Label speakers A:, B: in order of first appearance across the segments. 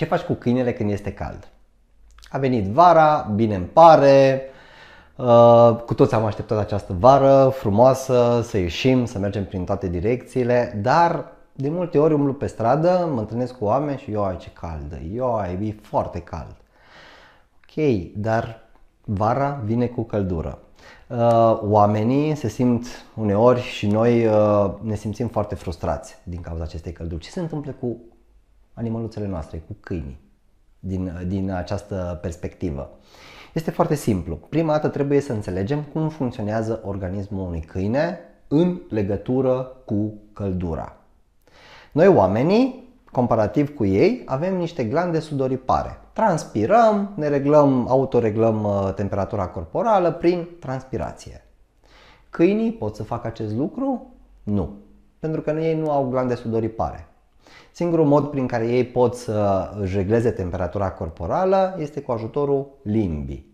A: Ce faci cu câinele când este cald? A venit vara, bine îmi pare, uh, cu toți am așteptat această vară frumoasă, să ieșim, să mergem prin toate direcțiile, dar de multe ori umblu pe stradă, mă întâlnesc cu oameni și eu ai ce caldă, eu ai e foarte cald. Ok, dar vara vine cu căldură. Uh, oamenii se simt uneori și noi uh, ne simțim foarte frustrați din cauza acestei călduri. Ce se întâmplă cu animăluțele noastre, cu câinii, din, din această perspectivă. Este foarte simplu. Prima dată trebuie să înțelegem cum funcționează organismul unui câine în legătură cu căldura. Noi oamenii, comparativ cu ei, avem niște glande sudoripare. Transpirăm, ne reglăm, autoreglăm uh, temperatura corporală prin transpirație. Câinii pot să facă acest lucru? Nu, pentru că ei nu au glande sudoripare. Singurul mod prin care ei pot să regleze temperatura corporală este cu ajutorul limbii.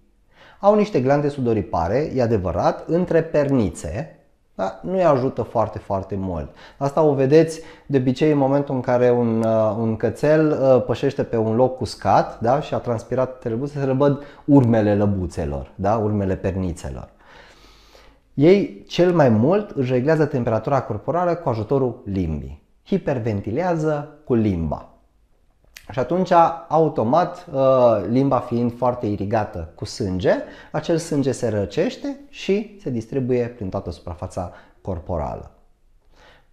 A: Au niște glande sudoripare, e adevărat, între pernițe, dar nu îi ajută foarte, foarte mult. Asta o vedeți de obicei în momentul în care un, uh, un cățel uh, pășește pe un loc uscat da? și a transpirat să se răbăd urmele lăbuțelor, da? urmele pernițelor. Ei cel mai mult își reglează temperatura corporală cu ajutorul limbii hiperventilează cu limba. Și atunci, automat, uh, limba fiind foarte irigată cu sânge, acel sânge se răcește și se distribuie prin toată suprafața corporală.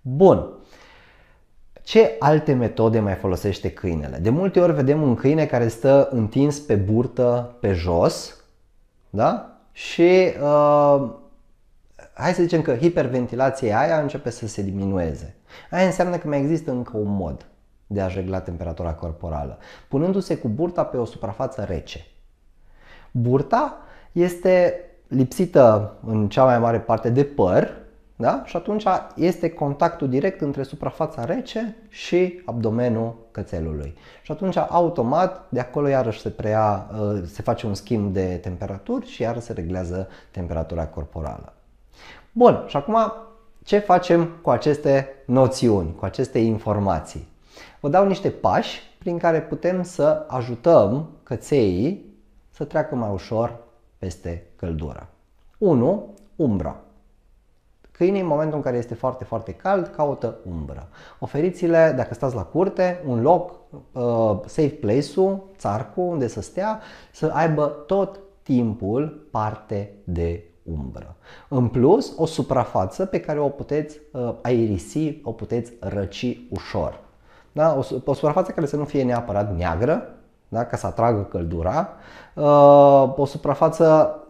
A: Bun. Ce alte metode mai folosește câinele? De multe ori vedem un câine care stă întins pe burtă pe jos, da? Și uh, hai să zicem că hiperventilația aia începe să se diminueze. Aia înseamnă că mai există încă un mod de a regla temperatura corporală, punându-se cu burta pe o suprafață rece. Burta este lipsită în cea mai mare parte de păr da? și atunci este contactul direct între suprafața rece și abdomenul cățelului. Și atunci automat de acolo iarăși se, preia, uh, se face un schimb de temperaturi și iarăși se reglează temperatura corporală. Bun, și acum ce facem cu aceste noțiuni, cu aceste informații. Vă dau niște pași prin care putem să ajutăm cățeii să treacă mai ușor peste căldură. 1. Umbra. Câinii, în momentul în care este foarte, foarte cald, caută umbră. Oferiți-le, dacă stați la curte, un loc, uh, safe place-ul, țarcul, unde să stea, să aibă tot timpul parte de umbră. În plus, o suprafață pe care o puteți uh, aerisi, o puteți răci ușor. Da? O, o suprafață care să nu fie neapărat neagră, da? ca să atragă căldura, uh, o suprafață uh,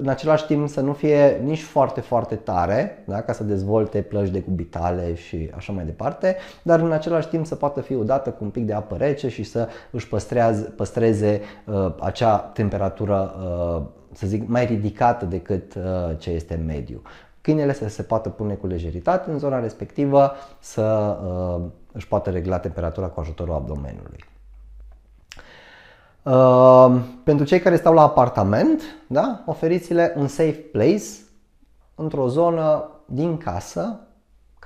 A: în același timp să nu fie nici foarte, foarte tare, da? ca să dezvolte plăci de cubitale și așa mai departe, dar în același timp să poată fi udată cu un pic de apă rece și să își păstreze, păstreze uh, acea temperatură uh, să zic, mai ridicată decât uh, ce este mediu. Câinele să se poată pune cu lejeritate în zona respectivă, să uh, își poată regla temperatura cu ajutorul abdomenului. Uh, pentru cei care stau la apartament, da, oferiți-le un safe place într-o zonă din casă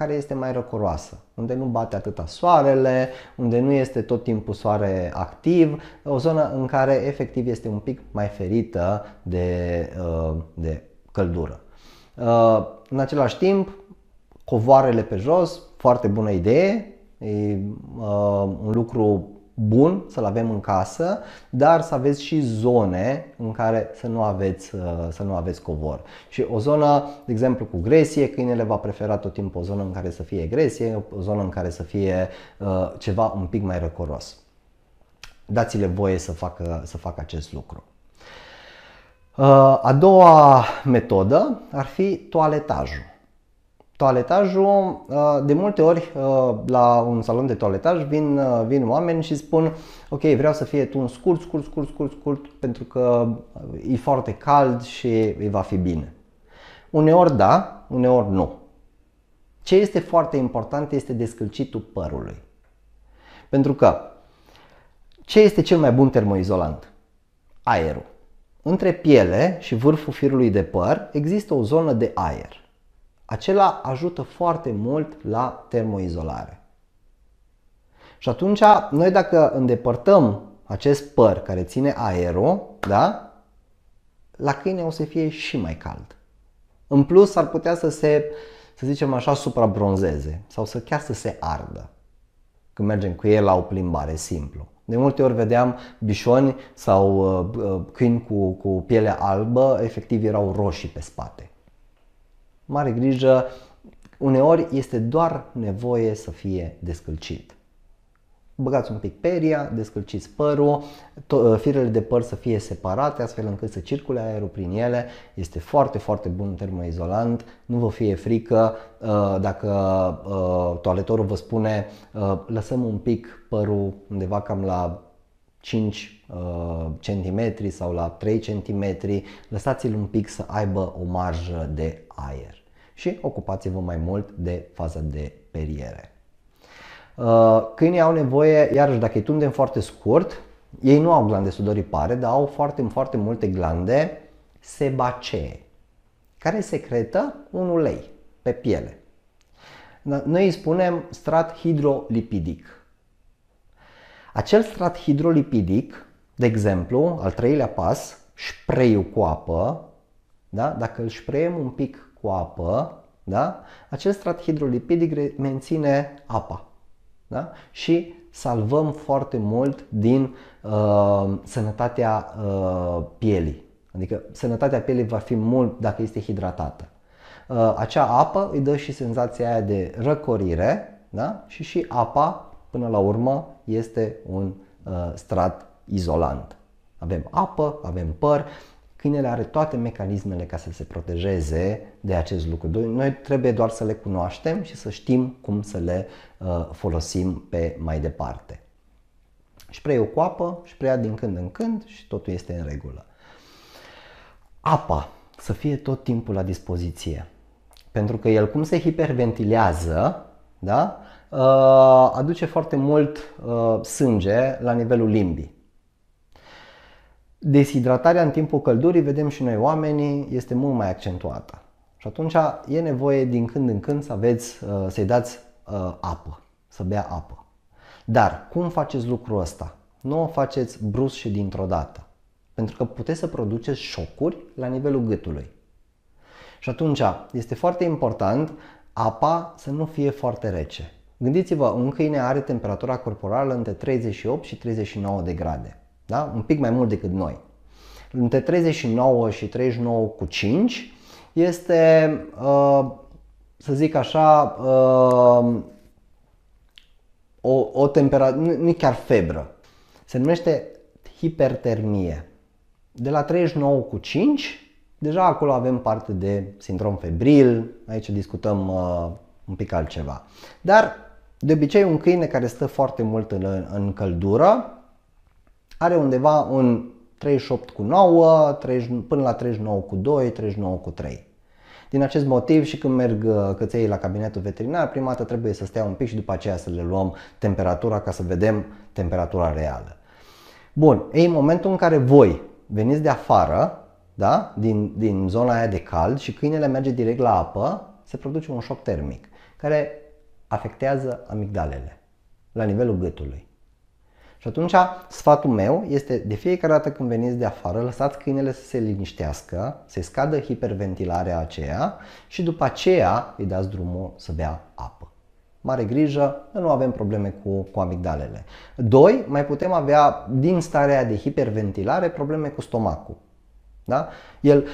A: care este mai răcoroasă, unde nu bate atâta soarele, unde nu este tot timpul soare activ, o zonă în care efectiv este un pic mai ferită de, uh, de căldură. Uh, în același timp, covoarele pe jos, foarte bună idee, e uh, un lucru bun să-l avem în casă, dar să aveți și zone în care să nu aveți, uh, să nu aveți covor. Și o zonă, de exemplu, cu gresie, câinele va prefera tot timpul o zonă în care să fie gresie, o zonă în care să fie uh, ceva un pic mai răcoros. Dați-le voie să facă, să facă acest lucru. Uh, a doua metodă ar fi toaletajul. Toaletajul, uh, de multe ori uh, la un salon de toaletaj vin, uh, vin oameni și spun ok, vreau să fie tuns scurt, scurt, scurt, scurt, scurt pentru că e foarte cald și îi va fi bine. Uneori da, uneori nu. Ce este foarte important este descălcitul părului. Pentru că ce este cel mai bun termoizolant? Aerul. Între piele și vârful firului de păr există o zonă de aer acela ajută foarte mult la termoizolare. Și atunci, noi dacă îndepărtăm acest păr care ține aerul, da? la câine o să fie și mai cald. În plus, ar putea să se, să zicem așa, suprabronzeze sau să chiar să se ardă când mergem cu el la o plimbare simplu. De multe ori vedeam bișoni sau uh, uh, câini cu, cu piele albă, efectiv erau roșii pe spate mare grijă, uneori este doar nevoie să fie descălcit. Băgați un pic peria, descălciți părul, ă, firele de păr să fie separate astfel încât să circule aerul prin ele. Este foarte, foarte bun termoizolant, nu vă fie frică ă, dacă ă, toaletorul vă spune lăsăm un pic părul undeva cam la 5 cm sau la 3 cm, lăsați-l un pic să aibă o marjă de aer și ocupați-vă mai mult de faza de periere. Uh, câinii au nevoie, iarăși dacă îi tundem foarte scurt, ei nu au glande sudoripare, dar au foarte, foarte multe glande sebacee, care secretă un ulei pe piele. Noi îi spunem strat hidrolipidic. Acel strat hidrolipidic, de exemplu, al treilea pas, spray cu apă, da? Dacă îl spreem un pic cu apă, da? acest strat hidrolipidic menține apa da? și salvăm foarte mult din uh, sănătatea uh, pielii. Adică sănătatea pielii va fi mult dacă este hidratată. Uh, acea apă îi dă și senzația aia de răcorire da? și și apa până la urmă este un uh, strat izolant. Avem apă, avem păr, Câinele are toate mecanismele ca să se protejeze de acest lucru. Noi trebuie doar să le cunoaștem și să știm cum să le uh, folosim pe mai departe. o cu apă, sprea din când în când și totul este în regulă. Apa să fie tot timpul la dispoziție. Pentru că el cum se hiperventilează, da? Uh, aduce foarte mult uh, sânge la nivelul limbii. Deshidratarea în timpul căldurii, vedem și noi oamenii, este mult mai accentuată. Și atunci e nevoie din când în când să aveți, uh, să-i dați uh, apă, să bea apă. Dar cum faceți lucrul ăsta? Nu o faceți brusc și dintr-o dată. Pentru că puteți să produceți șocuri la nivelul gâtului. Și atunci este foarte important apa să nu fie foarte rece. Gândiți-vă, un câine are temperatura corporală între 38 și 39 de grade da? un pic mai mult decât noi. Între 39 și 39 cu 5 este, uh, să zic așa, uh, o, o temperatură, nu chiar febră, se numește hipertermie. De la 39 cu 5, deja acolo avem parte de sindrom febril, aici discutăm uh, un pic altceva. Dar de obicei un câine care stă foarte mult în, în căldură are undeva un 38 cu 9, 30, până la 39 cu 2, 39 cu 3. Din acest motiv și când merg uh, căței la cabinetul veterinar, prima dată trebuie să stea un pic și după aceea să le luăm temperatura ca să vedem temperatura reală. Bun, ei, în momentul în care voi veniți de afară, da? din, din zona aia de cald și câinele merge direct la apă, se produce un șoc termic care afectează amigdalele la nivelul gâtului. Și atunci sfatul meu este de fiecare dată când veniți de afară, lăsați câinele să se liniștească, să scadă hiperventilarea aceea și după aceea îi dați drumul să bea apă. Mare grijă, nu avem probleme cu, cu amigdalele. 2. Mai putem avea din starea de hiperventilare probleme cu stomacul. Da? El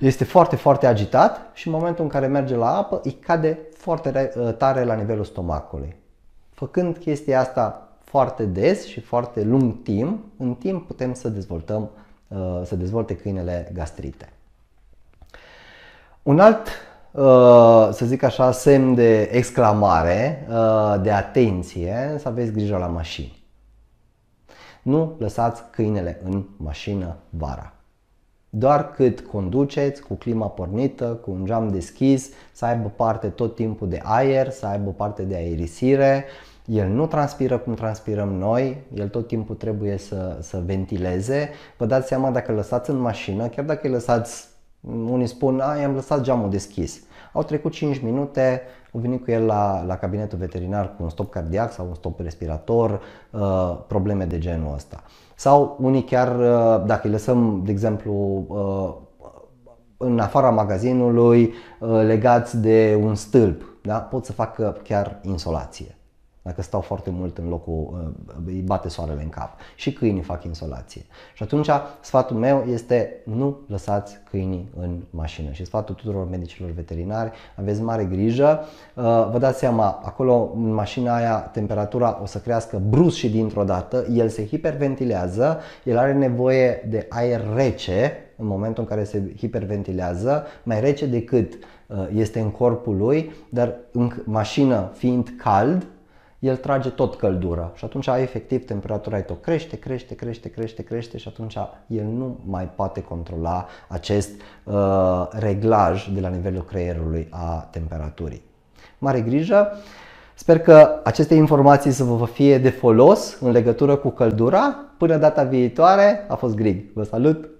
A: este foarte, foarte agitat și în momentul în care merge la apă îi cade foarte tare la nivelul stomacului. Făcând chestia asta foarte des și foarte lung timp, în timp putem să dezvoltăm, uh, să dezvolte câinele gastrite. Un alt, uh, să zic așa, semn de exclamare, uh, de atenție, să aveți grijă la mașini. Nu lăsați câinele în mașină vara doar cât conduceți, cu clima pornită, cu un geam deschis, să aibă parte tot timpul de aer, să aibă parte de aerisire. El nu transpiră cum transpirăm noi, el tot timpul trebuie să, să ventileze. Vă dați seama dacă lăsați în mașină, chiar dacă îi lăsați, unii spun, a, i-am lăsat geamul deschis. Au trecut 5 minute, au venit cu el la, la cabinetul veterinar cu un stop cardiac sau un stop respirator, uh, probleme de genul ăsta sau unii chiar uh, dacă îi lăsăm, de exemplu, uh, în afara magazinului uh, legați de un stâlp, da? pot să facă chiar insolație. Dacă stau foarte mult în locul, uh, îi bate soarele în cap. Și câinii fac insolație. Și atunci sfatul meu este nu lăsați câinii în mașină. Și sfatul tuturor medicilor veterinari, aveți mare grijă. Uh, vă dați seama, acolo în mașina aia temperatura o să crească brusc și dintr-o dată, el se hiperventilează, el are nevoie de aer rece în momentul în care se hiperventilează, mai rece decât uh, este în corpul lui, dar în mașină fiind cald, el trage tot căldura și atunci efectiv temperatura ei tot crește, crește, crește, crește, crește și atunci el nu mai poate controla acest uh, reglaj de la nivelul creierului a temperaturii. Mare grijă! Sper că aceste informații să vă fie de folos în legătură cu căldura. Până data viitoare, a fost Grig. Vă salut!